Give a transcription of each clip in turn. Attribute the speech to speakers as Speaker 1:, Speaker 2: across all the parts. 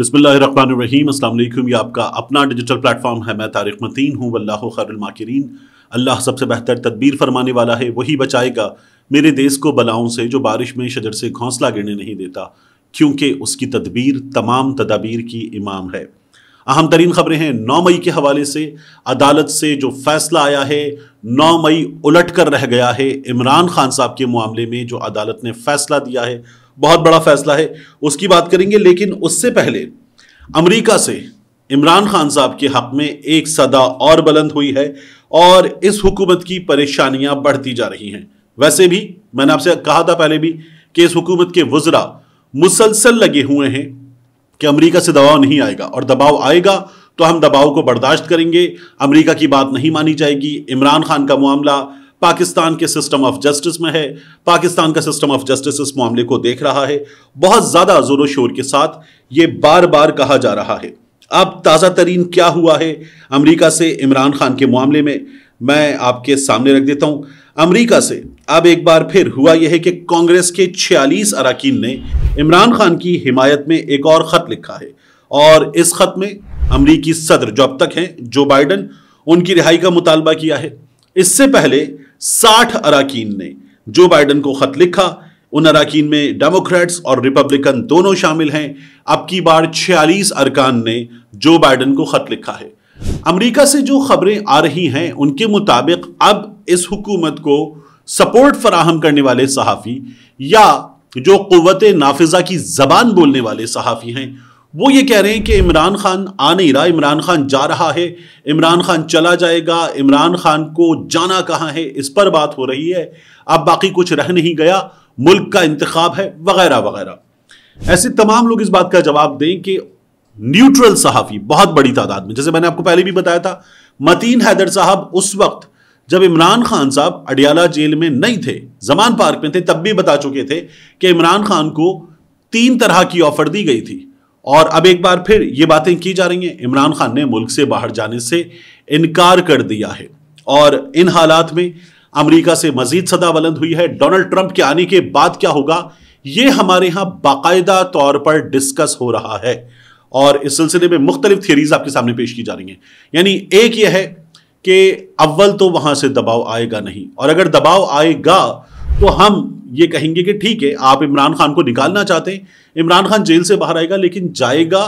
Speaker 1: बिसमीम अल्लाम ये आपका अपना डिजिटल प्लेटफॉर्म है मैं तारिक मतीन हूँ वल्ला खरमाकरीन अल्लाह सबसे बेहतर तदबीर फरमाने वाला है वही बचाएगा मेरे देश को बलाओं से जो बारिश में शजर से घोंसला गिरने नहीं देता क्योंकि उसकी तदबीर तमाम तदाबीर की इमाम है अहम तरीन खबरें हैं नौ मई के हवाले से अदालत से जो फैसला आया है नौ मई उलट कर रह गया है इमरान खान साहब के मामले में जो अदालत ने फैसला दिया है बहुत बड़ा फैसला है उसकी बात करेंगे लेकिन उससे पहले अमेरिका से इमरान खान साहब के हक में एक सदा और बुलंद हुई है और इस हुकूमत की परेशानियां बढ़ती जा रही हैं वैसे भी मैंने आपसे कहा था पहले भी कि इस हुकूमत के वजरा मुसलसल लगे हुए हैं कि अमेरिका से दबाव नहीं आएगा और दबाव आएगा तो हम दबाव को बर्दाश्त करेंगे अमेरिका की बात नहीं मानी जाएगी इमरान खान का मामला पाकिस्तान के सिस्टम ऑफ जस्टिस में है पाकिस्तान का सिस्टम ऑफ जस्टिस इस मामले को देख रहा है बहुत ज़्यादा जोरों शोर के साथ ये बार बार कहा जा रहा है अब ताज़ा तरीन क्या हुआ है अमरीका से इमरान खान के मामले में मैं आपके सामने रख देता हूं अमरीका से अब एक बार फिर हुआ यह है कि कांग्रेस के 46 अरकान ने इमरान खान की हिमायत में एक और ख़त लिखा है और इस ख़त में अमरीकी सदर जो अब तक हैं जो बाइडन उनकी रिहाई का मुतालबा किया है इससे पहले साठ अरकान ने जो बाइडन को खत लिखा उन अराकीन में डेमोक्रेट्स और रिपब्लिकन दोनों शामिल हैं अब की बार छियालीस अरकान ने जो बाइडन को खत लिखा है अमेरिका से जो खबरें आ रही हैं उनके मुताबिक अब इस हुकूमत को सपोर्ट फराहम करने वाले सहाफ़ी या जो क़वत नाफिजा की जबान बोलने वाले सहाफ़ी हैं वो ये कह रहे हैं कि इमरान खान आ नहीं रहा इमरान खान जा रहा है इमरान खान चला जाएगा इमरान खान को जाना कहाँ है इस पर बात हो रही है अब बाकी कुछ रह नहीं गया मुल्क का इंतखब है वगैरह वगैरह ऐसे तमाम लोग इस बात का जवाब दें कि न्यूट्रल सहाफ़ी बहुत बड़ी तादाद में जैसे मैंने आपको पहले भी बताया था मतीन हैदर साहब उस वक्त जब इमरान खान साहब अडियाला जेल में नहीं थे जमान पार्क में थे तब भी बता चुके थे कि इमरान खान को तीन तरह की ऑफर दी गई थी और अब एक बार फिर ये बातें की जा रही हैं इमरान खान ने मुल्क से बाहर जाने से इनकार कर दिया है और इन हालात में अमेरिका से मजीद सदा बुलंद हुई है डोनाल्ड ट्रंप के आने के बाद क्या होगा ये हमारे यहाँ बाकायदा तौर पर डिस्कस हो रहा है और इस सिलसिले में मुख्तलिफ थियरीज आपके सामने पेश की जा रही हैं यानी एक यह है कि अव्वल तो वहाँ से दबाव आएगा नहीं और अगर दबाव आएगा तो हम ये कहेंगे कि ठीक है आप इमरान खान को निकालना चाहते हैं इमरान खान जेल से बाहर आएगा लेकिन जाएगा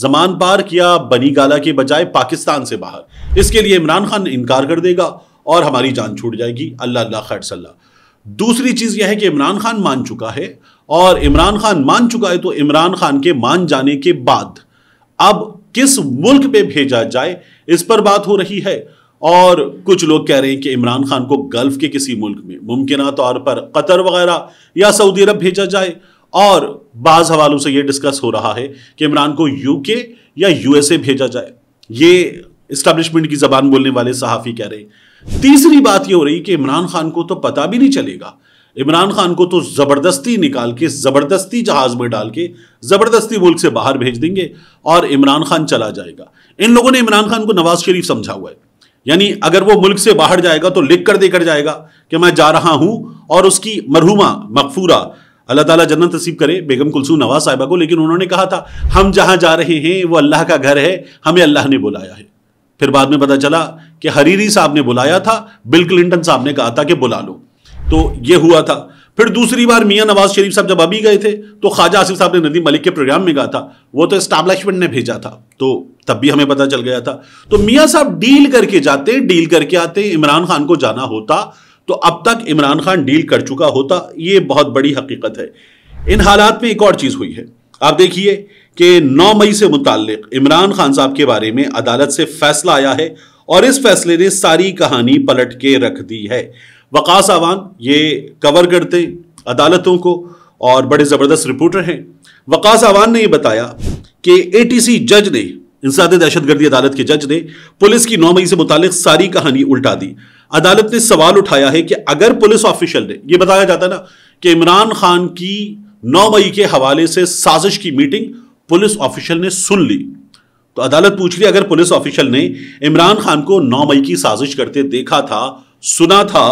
Speaker 1: जमान पार किया बनी गाला के बजाय पाकिस्तान से बाहर इसके लिए इमरान खान इनकार कर देगा और हमारी जान छूट जाएगी अल्लाह अल्लाह खैर सल्ला दूसरी चीज़ यह है कि इमरान खान मान चुका है और इमरान खान मान चुका है तो इमरान खान के मान जाने के बाद अब किस मुल्क पे भेजा जाए इस पर बात हो रही है और कुछ लोग कह रहे हैं कि इमरान खान को गल्फ के किसी मुल्क में मुमकिन तौर पर कतर वगैरह या सऊदी अरब भेजा जाए और बाज हवालों से यह डिस्कस हो रहा है कि इमरान को यूके या यूएसए भेजा जाए ये इस्टेब्लिशमेंट की जबान बोलने वाले सहाफ़ी कह रहे हैं तीसरी बात ये हो रही कि इमरान खान को तो पता भी नहीं चलेगा इमरान खान को तो ज़बरदस्ती निकाल के ज़बरदस्ती जहाज़ में डाल के ज़बरदस्ती मुल्क से बाहर भेज देंगे और इमरान खान चला जाएगा इन लोगों ने इमरान खान को नवाज शरीफ समझा हुआ है यानी अगर वो मुल्क से बाहर जाएगा तो लिख कर देकर जाएगा कि मैं जा रहा हूं और उसकी मरहुमा मकफूरा अल्लाह ताला जन्नत नसीब करे बेगम कुलसू नवाज साहिबा को लेकिन उन्होंने कहा था हम जहां जा रहे हैं वो अल्लाह का घर है हमें अल्लाह ने बुलाया है फिर बाद में पता चला कि हरीरी साहब ने बुलाया था बिल क्लिंटन साहब ने कहा था कि बुला लो तो ये हुआ था फिर दूसरी बार मियाँ नवाज शरीफ साहब जब अभी गए थे तो ख्वाजा आसिफ साहब ने नदीम मलिक के प्रोग्राम में कहा था वो तो इस्टाब्लिशमेंट ने भेजा था तो तब भी हमें पता चल गया था तो मियाँ साहब डील करके जाते डील करके आते इमरान खान को जाना होता तो अब तक इमरान खान डील कर चुका होता ये बहुत बड़ी हकीकत है इन हालात में एक और चीज़ हुई है आप देखिए कि 9 मई से मुतक इमरान खान साहब के बारे में अदालत से फैसला आया है और इस फैसले ने सारी कहानी पलट के रख दी है वकास आवान ये कवर करते अदालतों को और बड़े ज़बरदस्त रिपोर्टर हैं वकास आवान ने यह बताया कि ए जज ने इंसाद दहशत गर्दी अदालत के जज ने पुलिस की नौ मई से मुतालिक सारी कहानी उल्टा दी अदालत ने सवाल उठाया है कि अगर पुलिस ऑफिशियल ने यह बताया जाता ना कि इमरान खान की नौ मई के हवाले से साजिश की मीटिंग पुलिस ऑफिशियल ने सुन ली तो अदालत पूछ रही अगर पुलिस ऑफिशियल ने इमरान खान को नौ मई की साजिश करते देखा था सुना था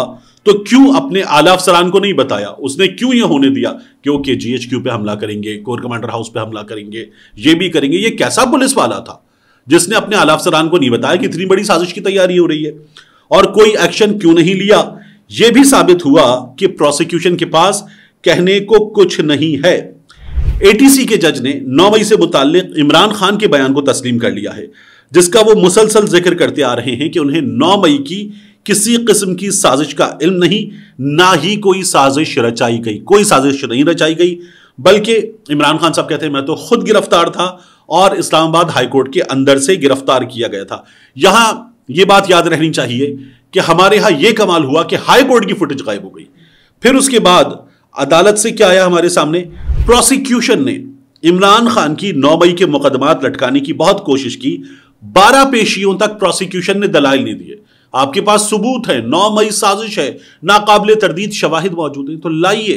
Speaker 1: तो क्यों अपने आला अफसरान को नहीं बताया उसने क्यों यह होने दिया कि ओके जीएचक्यू पे हमला करेंगे कोर कमांडर हाउस पे हमला करेंगे ये भी करेंगे ये कैसा पुलिस वाला था जिसने अपने आला अफसरान को नहीं बताया कि इतनी बड़ी साजिश की तैयारी हो रही है और कोई एक्शन क्यों नहीं लिया यह भी साबित हुआ कि प्रोसिक्यूशन के पास कहने को कुछ नहीं है एटीसी के जज ने नौ मई से मुताल इमरान खान के बयान को तस्लीम कर लिया है जिसका वो मुसलसल जिक्र करते आ रहे हैं कि उन्हें नौ मई की किसी किस्म की साजिश का इल्म नहीं ना ही कोई साजिश रचाई गई कोई साजिश नहीं रचाई गई बल्कि इमरान खान साहब कहते हैं मैं तो खुद गिरफ्तार था और इस्लामाबाद हाईकोर्ट के अंदर से गिरफ्तार किया गया था यहां यह बात याद रहनी चाहिए कि हमारे यहां यह कमाल हुआ कि हाईकोर्ट की फुटेज गायब हो गई फिर उसके बाद अदालत से क्या आया हमारे सामने प्रोसिक्यूशन ने इमरान खान की नौ मई के मुकदमात लटकाने की बहुत कोशिश की बारह पेशियों तक प्रोसिक्यूशन ने दलाल नहीं दिए आपके पास सबूत है नौ मई साजिश है नाकाबले तरदीद शवाहिद मौजूद हैं तो लाइए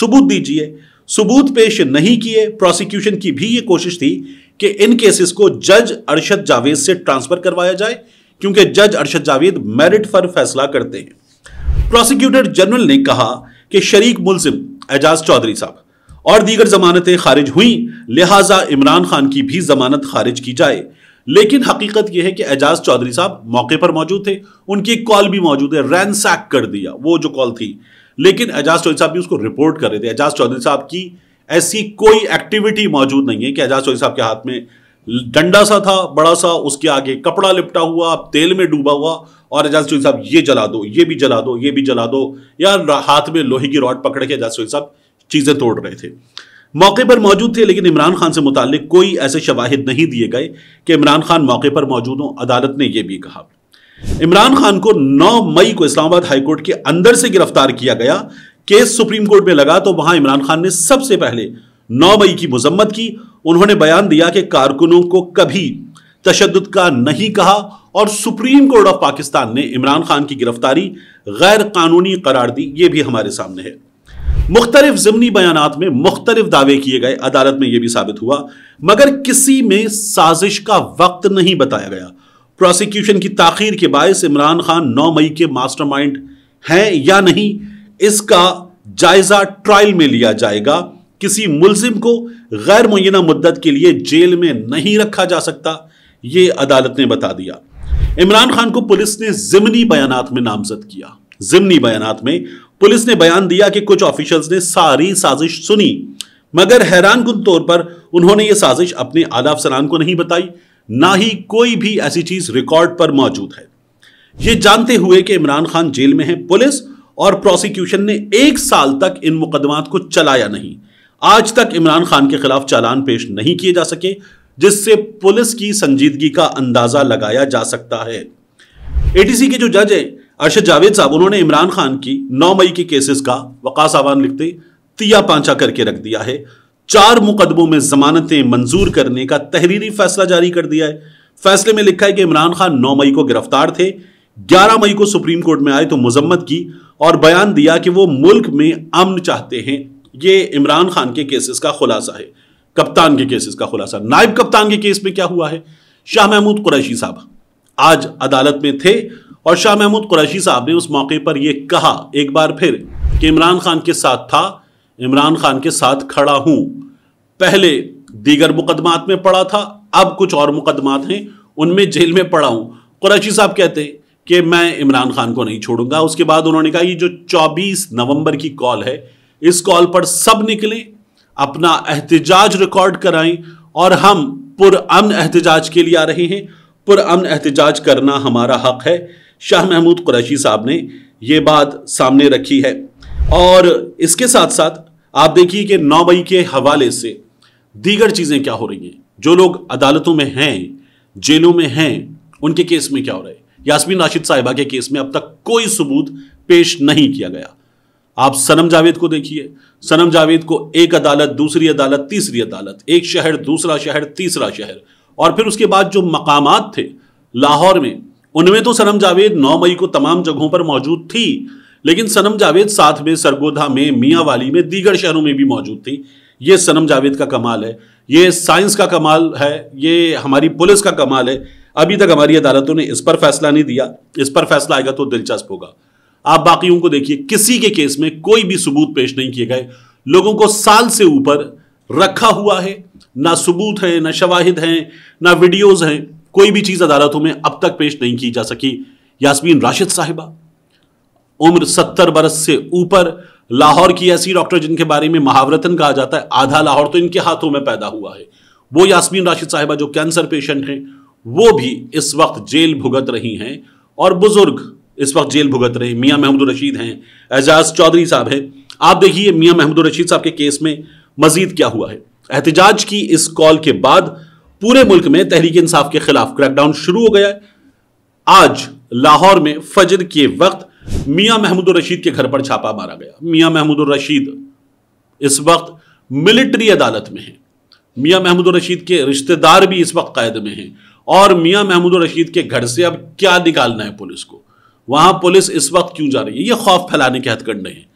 Speaker 1: सबूत दीजिए सबूत पेश नहीं किए प्रोसिक्यूशन की भी ये कोशिश थी कि इन केसेस को जज अरशद जावेद से ट्रांसफर करवाया जाए क्योंकि जज अरशद जावेद मेरिट पर फैसला करते हैं प्रोसिक्यूटर जनरल ने कहा कि शरीक मुलजिम एजाज चौधरी साहब और दीगर जमानतें खारिज हुई लिहाजा इमरान खान की भी जमानत खारिज की जाए लेकिन हकीकत यह है कि एजाज चौधरी साहब मौके पर मौजूद थे उनकी एक कॉल भी मौजूद है सैक कर दिया वो जो कॉल थी लेकिन एजाज चौधरी साहब भी उसको रिपोर्ट कर रहे थे एजाज चौधरी साहब की ऐसी कोई एक्टिविटी मौजूद नहीं है कि एजाज चौधरी साहब के हाथ में डंडा सा था बड़ा सा उसके आगे कपड़ा लिपटा हुआ तेल में डूबा हुआ और एजाज चौधरी साहब ये जला दो ये भी जला दो ये भी जला दो या हाथ में लोहे की रॉड पकड़ के एजाज चौधरी साहब चीज़ें तोड़ रहे थे मौके पर मौजूद थे लेकिन इमरान खान से मुतालिक कोई ऐसे शवाहिद नहीं दिए गए कि इमरान खान मौके पर मौजूद हों अदालत ने यह भी कहा इमरान खान को 9 मई को इस्लामाबाद हाईकोर्ट के अंदर से गिरफ्तार किया गया केस सुप्रीम कोर्ट में लगा तो वहां इमरान खान ने सबसे पहले 9 मई की मजम्मत की उन्होंने बयान दिया कि कारकुनों को कभी तशद का नहीं कहा और सुप्रीम कोर्ट ऑफ पाकिस्तान ने इमरान खान की गिरफ्तारी गैर कानूनी करार दी ये भी हमारे सामने है मुख्तलिफ ज़मनी बयान में मुख्तलिफ दावे किए गए अदालत में यह भी साबित हुआ मगर किसी में साजिश का वक्त नहीं बताया गया प्रोसिक्यूशन की ताखिर के बायस इमरान खान नौ मई के मास्टर माइंड हैं या नहीं इसका जायजा ट्रायल में लिया जाएगा किसी मुलजिम को गैर मुना मुद्दत के लिए जेल में नहीं रखा जा सकता ये अदालत ने बता दिया इमरान खान को पुलिस ने जिमनी बयान में नामजद किया जिमनी बयान में पुलिस ने बयान दिया कि कुछ ऑफिशियल्स ने सारी साजिश सुनी मगर हैरान कन तौर पर उन्होंने ये साजिश अपने आला अफसरान को नहीं बताई ना ही कोई भी ऐसी चीज रिकॉर्ड पर मौजूद है ये जानते हुए कि इमरान खान जेल में है पुलिस और प्रोसिक्यूशन ने एक साल तक इन मुकदमात को चलाया नहीं आज तक इमरान खान के खिलाफ चालान पेश नहीं किए जा सके जिससे पुलिस की संजीदगी का अंदाजा लगाया जा सकता है एटीसी के जो जज हैं अरशद जावेद साहब उन्होंने इमरान खान की नौ मई के केसेस का वकास आवान लिखते तिया पांचा करके रख दिया है चार मुकदमों में जमानतें मंजूर करने का तहरीरी फैसला जारी कर दिया है फैसले में लिखा है कि इमरान खान नौ मई को गिरफ्तार थे ग्यारह मई को सुप्रीम कोर्ट में आए तो मजम्मत की और बयान दिया कि वो मुल्क में अमन चाहते हैं ये इमरान खान के केसेस का खुलासा है कप्तान के केसेस का खुलासा नायब कप्तान के केस में क्या हुआ है शाह महमूद कुरैशी साहब आज अदालत में थे और शाह महमूद कुरैशी साहब ने उस मौके पर यह कहा एक बार फिर कि इमरान खान के साथ था इमरान खान के साथ खड़ा हूं पहले दीगर मुकदमात में पड़ा था अब कुछ और मुकदमात हैं उनमें जेल में पड़ा हूं कुरैशी साहब कहते हैं कि मैं इमरान खान को नहीं छोड़ूंगा उसके बाद उन्होंने कहा ये जो 24 नवंबर की कॉल है इस कॉल पर सब निकले अपना एहतजाज रिकॉर्ड कराएं और हम पुरअमन एहतजाज के लिए आ रहे हैं पुरअमन एहतजाज करना हमारा हक है शाह महमूद कुरैशी साहब ने ये बात सामने रखी है और इसके साथ साथ आप देखिए कि नौ मई के हवाले से दीगर चीज़ें क्या हो रही हैं जो लोग अदालतों में हैं जेलों में हैं उनके केस में क्या हो रहा है यासमीन राशिद साहिबा के केस में अब तक कोई सबूत पेश नहीं किया गया आप सनम जावेद को देखिए सनम जावेद को एक अदालत दूसरी अदालत तीसरी अदालत एक शहर दूसरा शहर तीसरा शहर और फिर उसके बाद जो मकामात थे लाहौर में उनमें तो सनम जावेद 9 मई को तमाम जगहों पर मौजूद थी लेकिन सनम जावेद साथ में सरगोधा में मियावाली में दीगर शहरों में भी मौजूद थी ये सनम जावेद का कमाल है ये साइंस का कमाल है ये हमारी पुलिस का कमाल है अभी तक हमारी अदालतों ने इस पर फैसला नहीं दिया इस पर फैसला आएगा तो दिलचस्प होगा आप बाकियों को देखिए किसी के केस में कोई भी सबूत पेश नहीं किए गए लोगों को साल से ऊपर रखा हुआ है ना सबूत है ना शवाहिद हैं ना वीडियोज़ हैं कोई भी चीज़ अदालतों में अब तक पेश नहीं की जा सकी यासमीन राशिद साहिबा उम्र सत्तर बरस से ऊपर लाहौर की ऐसी डॉक्टर जिनके बारे में महावरतन कहा जाता है आधा लाहौर तो इनके हाथों में पैदा हुआ है वो यासमीन राशिद साहिबा जो कैंसर पेशेंट हैं वो भी इस वक्त जेल भुगत रही हैं और बुजुर्ग इस वक्त जेल भुगत रहे मियाँ महमूद रशीद हैं एजाज चौधरी साहब हैं आप देखिए मियाँ महमूद रशीद साहब के केस में मजीद क्या हुआ है एहतजाज की इस कॉल के बाद पूरे मुल्क में तहरीक इंसाफ के खिलाफ क्रैकडाउन शुरू हो गया है आज लाहौर में फजर के वक्त मियां महमूद रशीद के घर पर छापा मारा गया मियां महमूद रशीद इस वक्त मिलिट्री अदालत में है मियां महमूद रशीद के रिश्तेदार भी इस वक्त कैद में हैं और मियां महमूद रशीद के घर से अब क्या निकालना है पुलिस को वहां पुलिस इस वक्त क्यों जा रही है ये खौफ फैलाने के हथकंडे हैं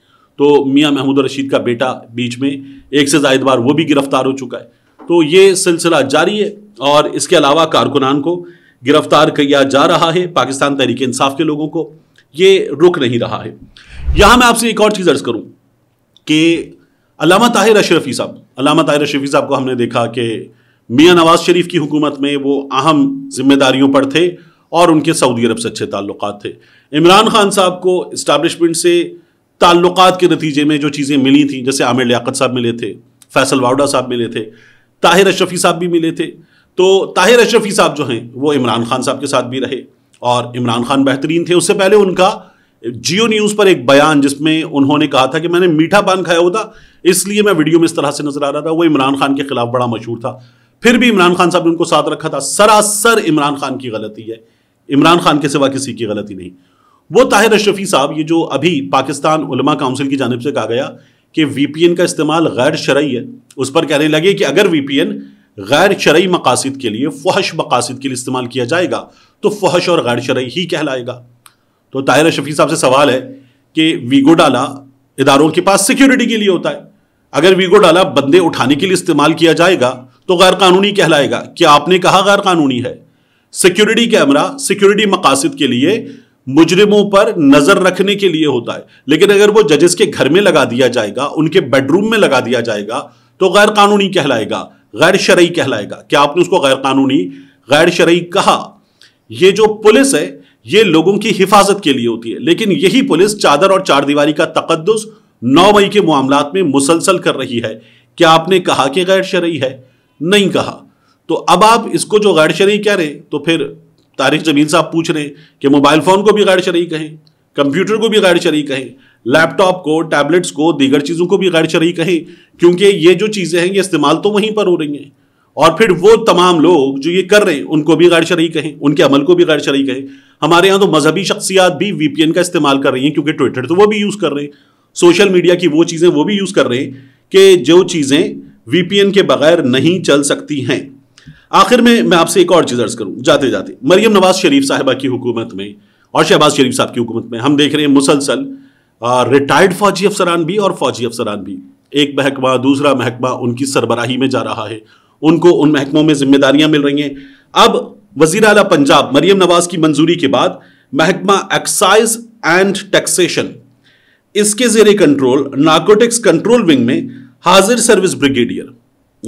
Speaker 1: तो मियां महमूद रशीद का बेटा बीच में एक से जायद बार वो भी गिरफ्तार हो चुका है तो ये सिलसिला जारी है और इसके अलावा कारकुनान को गिरफ्तार किया जा रहा है पाकिस्तान तहरीक इंसाफ के लोगों को ये रुक नहीं रहा है यहां मैं आपसे एक और चीज़ अर्ज करूं कि अलामा ताहिर अशरफी साहब अलामा ताहिर अशरफी साहब को हमने देखा कि मियाँ नवाज शरीफ की हुकूमत में वो अहम जिम्मेदारियों पर थे और उनके सऊदी अरब से अच्छे ताल्लुक थे इमरान खान साहब को इस्टबलिशमेंट से ताल्लुक के नतीजे में जो चीज़ें मिली थी जैसे आमिर लियाकत साहब मिले थे फैसल वावडा साहब मिले थे ताहिर अशरफी साहब भी मिले थे तो ताहिर अशरफी साहब जो हैं वो इमरान खान साहब के साथ भी रहे और इमरान खान बेहतरीन थे उससे पहले उनका जियो न्यूज़ पर एक बयान जिसमें उन्होंने कहा था कि मैंने मीठा पान खाया होता इसलिए मैं वीडियो में इस तरह से नजर आ रहा था वो इमरान खान के खिलाफ बड़ा मशहूर था फिर भी इमरान खान साहब ने उनको साथ रखा था सरासर इमरान खान की गलती है इमरान खान के सिवा किसी की गलती नहीं वो ताहिर अशरफी साहब ये जो अभी पाकिस्तान उलमा काउंसिल की जानब से कहा गया कि वीपीएन का इस्तेमाल गैर शरय है उस पर कहने लगे कि अगर वीपीएन गैर शरय मकासद के लिए फहश मकासद के लिए इस्तेमाल किया जाएगा तो फहश और गैर शरय ही कहलाएगा तो ताहिर शफी साहब से सवाल है कि वीगो डाला इदारों के पास सिक्योरिटी के लिए होता है अगर वीगो डाला बंदे उठाने के लिए इस्तेमाल किया जाएगा तो गैर कानूनी कहलाएगा कि आपने कहा गैर कानूनी है सिक्योरिटी कैमरा सिक्योरिटी मकासद के लिए मुजरिमों पर नजर रखने के लिए होता है लेकिन अगर वो जजेस के घर में लगा दिया जाएगा उनके बेडरूम में लगा दिया जाएगा तो गैर कानूनी कहलाएगा गैर शरई कहलाएगा क्या आपने उसको गैर कानूनी गैर शरई कहा ये जो पुलिस है ये लोगों की हिफाजत के लिए होती है लेकिन यही पुलिस चादर और चार दीवारी का तकदस नौ मई के मामला में मुसलसल कर रही है क्या आपने कहा कि गैर शरई है नहीं कहा तो अब आप इसको जो गैर शरी कह रहे तो फिर तारिक जमीन साहब पूछ रहे हैं कि मोबाइल फ़ोन को भी गैर शरी कहें कंप्यूटर को भी गैर शरी कहें लैपटॉप को टैबलेट्स को दीगर चीज़ों को भी गैर शरी कहें क्योंकि ये जो चीज़ें हैं ये इस्तेमाल तो वहीं पर हो रही हैं और फिर वो तमाम लोग जो ये कर रहे हैं उनको भी गैर शरी कहें उनके अमल को भी गैर शरी कहें हमारे यहाँ तो मजहबी शख्सियात भी एन का इस्तेमाल कर रही हैं क्योंकि ट्विटर तो वो भी यूज़ कर रहे हैं सोशल मीडिया की वो चीज़ें वो भी यूज़ कर रहे हैं कि जो चीज़ें एन के बगैर नहीं चल सकती हैं आखिर में मैं आपसे एक और चीज़ अर्ज करूं जाते जाते मरियम नवाज शरीफ साहिबा की हुकूमत में और शहबाज शरीफ साहब की हुकूमत में हम देख रहे हैं मुसलसल रिटायर्ड फौजी अफसरान भी और फौजी अफसरान भी एक महकमा दूसरा महकमा उनकी सरबराही में जा रहा है उनको उन महकमों में जिम्मेदारियां मिल रही हैं अब वजीर अला पंजाब मरियम नवाज की मंजूरी के बाद महकमा एक्साइज एंड टैक्सेशन इसके जेर कंट्रोल नार्कोटिक्स कंट्रोल विंग में हाजिर सर्विस ब्रिगेडियर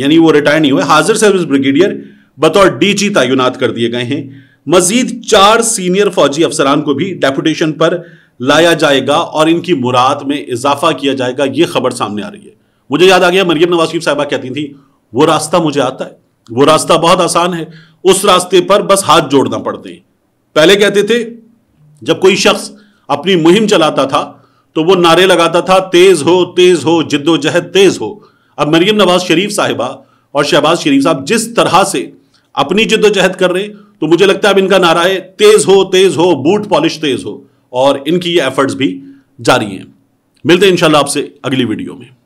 Speaker 1: यानी वो रिटायर नहीं हुए हाजिर सर्विस ब्रिगेडियर बतौर डीजी तैनात कर दिए गए हैं मजीद चार सीनियर फौजी अफसरान को भी डेपुटेशन पर लाया जाएगा और इनकी मुराद में इजाफा किया जाएगा यह खबर सामने आ रही है मुझे याद आ गया मरियम नवाज शरीफ साहबा कहती थी वो रास्ता मुझे आता है वो रास्ता बहुत आसान है उस रास्ते पर बस हाथ जोड़ना पड़ते हैं पहले कहते थे जब कोई शख्स अपनी मुहिम चलाता था तो वो नारे लगाता था तेज हो तेज हो जिद्दोजहद तेज हो अब मरियम नवाज शरीफ साहिबा और शहबाज शरीफ साहब जिस तरह से अपनी जिद्दोजहद कर रहे तो मुझे लगता है अब इनका नारा है तेज हो तेज हो बूट पॉलिश तेज हो और इनकी ये एफर्ट्स भी जारी हैं मिलते हैं इंशाल्लाह आपसे अगली वीडियो में